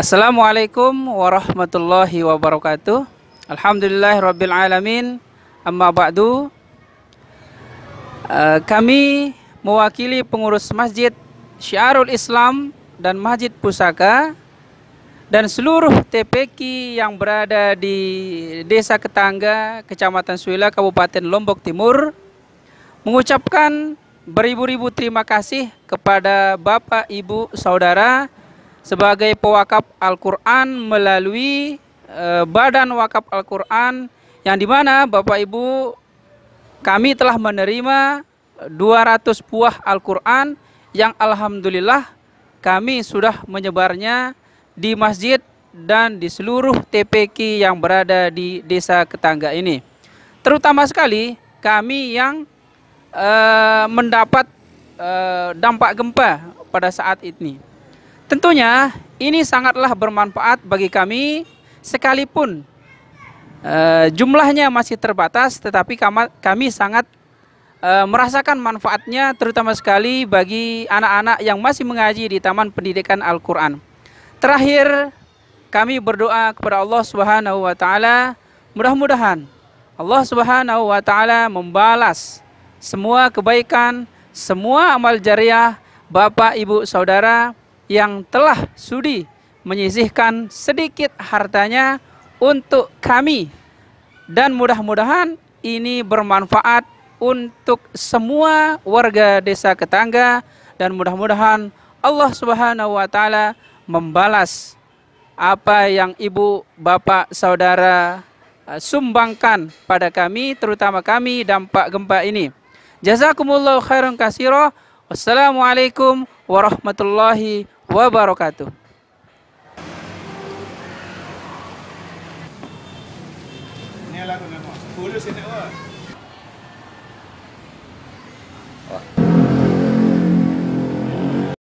Assalamualaikum warahmatullahi wabarakatuh. Alhamdulillah rabbil alamin. Amma ba'du. Eh, kami mewakili pengurus Masjid Syiarul Islam dan Masjid Pusaka dan seluruh TPK yang berada di Desa Ketangga, Kecamatan Suila, Kabupaten Lombok Timur mengucapkan beribu-ribu terima kasih kepada Bapak, Ibu, Saudara sebagai pewakaf Al-Quran melalui eh, Badan Wakaf Al-Quran yang mana Bapak Ibu kami telah menerima 200 buah Al-Quran yang Alhamdulillah kami sudah menyebarnya di masjid dan di seluruh TPK yang berada di desa ketangga ini. Terutama sekali kami yang e, mendapat e, dampak gempa pada saat ini. Tentunya ini sangatlah bermanfaat bagi kami sekalipun e, jumlahnya masih terbatas tetapi kami, kami sangat e, merasakan manfaatnya terutama sekali bagi anak-anak yang masih mengaji di Taman Pendidikan Al-Qur'an. Terakhir kami berdoa kepada Allah Subhanahu wa taala mudah-mudahan Allah Subhanahu wa taala membalas semua kebaikan, semua amal jariah Bapak, Ibu, Saudara, yang telah sudi menyisihkan sedikit hartanya untuk kami dan mudah-mudahan ini bermanfaat untuk semua warga desa ketangga dan mudah-mudahan Allah Subhanahu wa taala membalas apa yang ibu, bapak, saudara eh, sumbangkan pada kami, terutama kami dampak gempa ini. Jazakumullah khairan kasiro. Wassalamualaikum warahmatullahi wabarakatuh. Ini lagu nama. Pulus ini wah.